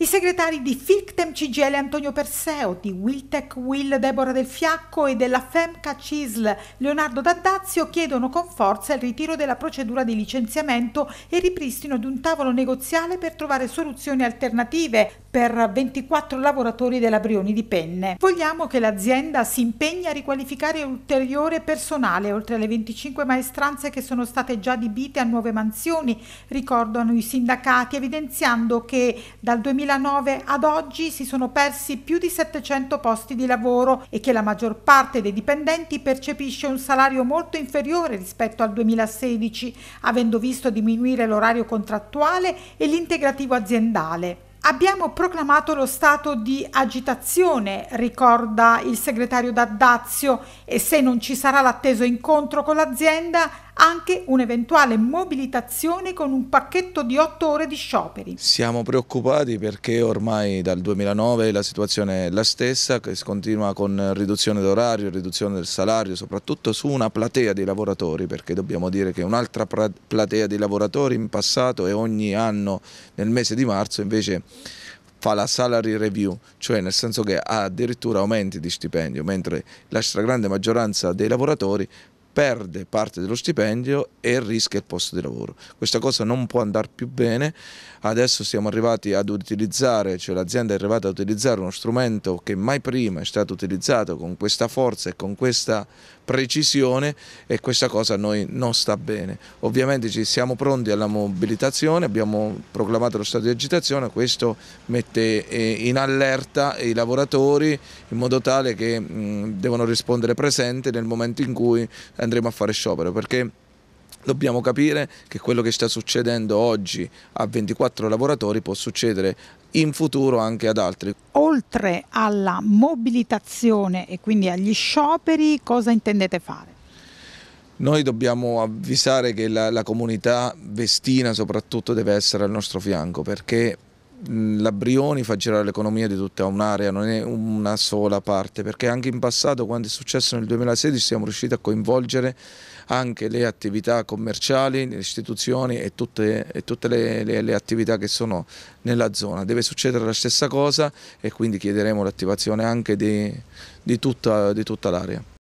I segretari di Filctem CGL Antonio Perseo, di Wiltec Will Deborah Del Fiacco e della Femca CISL Leonardo D'Addazio chiedono con forza il ritiro della procedura di licenziamento e ripristino di un tavolo negoziale per trovare soluzioni alternative per 24 lavoratori della Brioni di Penne. Vogliamo che l'azienda si impegni a riqualificare ulteriore personale, oltre alle 25 maestranze che sono state già adibite a nuove mansioni, ricordano i sindacati, evidenziando che dal 2009 ad oggi si sono persi più di 700 posti di lavoro e che la maggior parte dei dipendenti percepisce un salario molto inferiore rispetto al 2016, avendo visto diminuire l'orario contrattuale e l'integrativo aziendale. Abbiamo proclamato lo stato di agitazione, ricorda il segretario D'Addazio, e se non ci sarà l'atteso incontro con l'azienda anche un'eventuale mobilitazione con un pacchetto di otto ore di scioperi. Siamo preoccupati perché ormai dal 2009 la situazione è la stessa, che continua con riduzione d'orario, riduzione del salario, soprattutto su una platea di lavoratori, perché dobbiamo dire che un'altra platea di lavoratori in passato e ogni anno nel mese di marzo invece fa la salary review, cioè nel senso che ha addirittura aumenti di stipendio, mentre la stragrande maggioranza dei lavoratori perde parte dello stipendio e rischia il posto di lavoro. Questa cosa non può andare più bene, adesso siamo arrivati ad utilizzare, cioè l'azienda è arrivata ad utilizzare uno strumento che mai prima è stato utilizzato con questa forza e con questa precisione e questa cosa a noi non sta bene. Ovviamente ci siamo pronti alla mobilitazione, abbiamo proclamato lo stato di agitazione, questo mette eh, in allerta i lavoratori in modo tale che mm, devono rispondere presente nel momento in cui andremo a fare sciopero perché dobbiamo capire che quello che sta succedendo oggi a 24 lavoratori può succedere in futuro anche ad altri. Oltre alla mobilitazione e quindi agli scioperi, cosa intendete fare? Noi dobbiamo avvisare che la, la comunità vestina soprattutto deve essere al nostro fianco perché la Brioni fa girare l'economia di tutta un'area, non è una sola parte, perché anche in passato, quando è successo nel 2016, siamo riusciti a coinvolgere anche le attività commerciali, le istituzioni e tutte, e tutte le, le, le, attività che sono nella zona. Deve succedere la stessa cosa e quindi chiederemo l'attivazione anche di, di tutta, di tutta l'area.